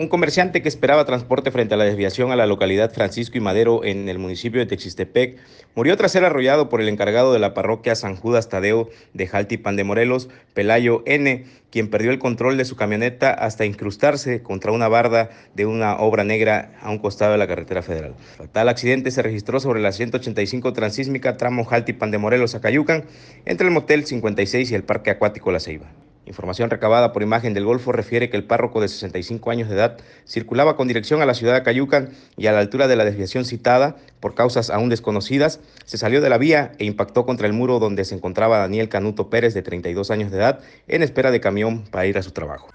Un comerciante que esperaba transporte frente a la desviación a la localidad Francisco y Madero en el municipio de Texistepec murió tras ser arrollado por el encargado de la parroquia San Judas Tadeo de Jaltipan de Morelos, Pelayo N., quien perdió el control de su camioneta hasta incrustarse contra una barda de una obra negra a un costado de la carretera federal. Tal accidente se registró sobre la 185 transísmica tramo Jaltipan de Morelos a Cayucan, entre el Motel 56 y el Parque Acuático La Ceiba. Información recabada por imagen del Golfo refiere que el párroco de 65 años de edad circulaba con dirección a la ciudad de Cayucan y a la altura de la desviación citada, por causas aún desconocidas, se salió de la vía e impactó contra el muro donde se encontraba Daniel Canuto Pérez de 32 años de edad en espera de camión para ir a su trabajo.